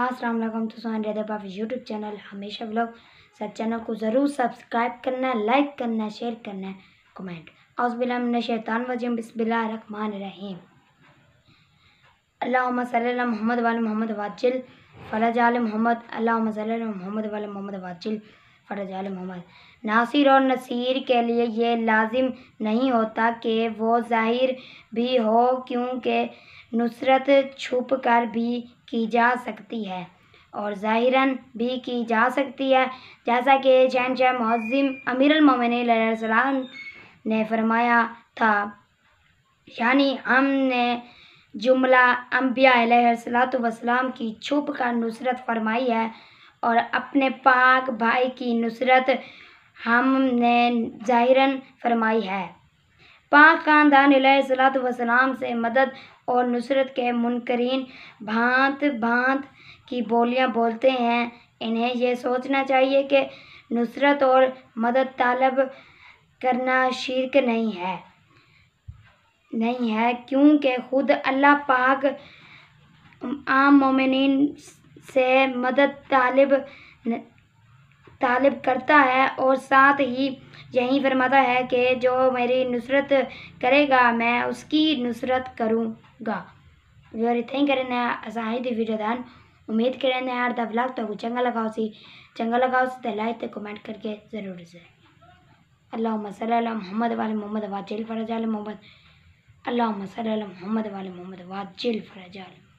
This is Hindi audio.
अस्सलाम वालेकुम तो सुन रहे थे यूट्यूब चैनल हमेशा ब्लॉग सर चैनल को ज़रूर सब्सक्राइब करना है लाइक करना है शेयर करना है कमेंट अउसबिल्ला शैतान वजीम बिस्बिल्ला रखमान रहीम अल्लाह सल मोहम्मद वाल मोहम्मद वाजिल फलाज आल मोहम्मद अल्लाह सल मोहम्मद वाल मोहम्मद वाजिल और रजाल मोहम्मद नासिर और नसीर के लिए ये लाजिम नहीं होता कि वो ज़ाहिर भी हो क्योंकि नुसरत छुप कर भी की जा सकती है और ज़ाहिरन भी की जा सकती है जैसा कि जैन शहनशाह मुज़म अमीरमिन ने फरमाया था यानी हमने जुमला अम्बिया वसलाम की छुप कर नुसरत फरमाई है और अपने पाक भाई की नुसरत हमने जाहिरन फरमाई है पाक खानदान सलात वसलाम से मदद और नुसरत के मुनकरीन भांत भांत की बोलियां बोलते हैं इन्हें यह सोचना चाहिए कि नुसरत और मदद तलब करना शिरक नहीं है नहीं है क्योंकि खुद अल्लाह पाक आम मोमिन से मदद तालिब तालिब करता है और साथ ही यही फरमाता है कि जो मेरी नुसरत करेगा मैं उसकी नुसरत करूँगा वीर थैंक करें वीडियो दान उम्मीद करें यार द ब्लॉग तो चंगा लगाओ सी चंगा लगाओ सी तो लाइक तो कमेंट करके ज़रूर से अल्लाह मसल मोहम्मद वाले मोहम्मद वाजिल फराजाल मोहम्मद अल्लाह मसल मोहम्मद वाले मोहम्मद वाजिल फराजाल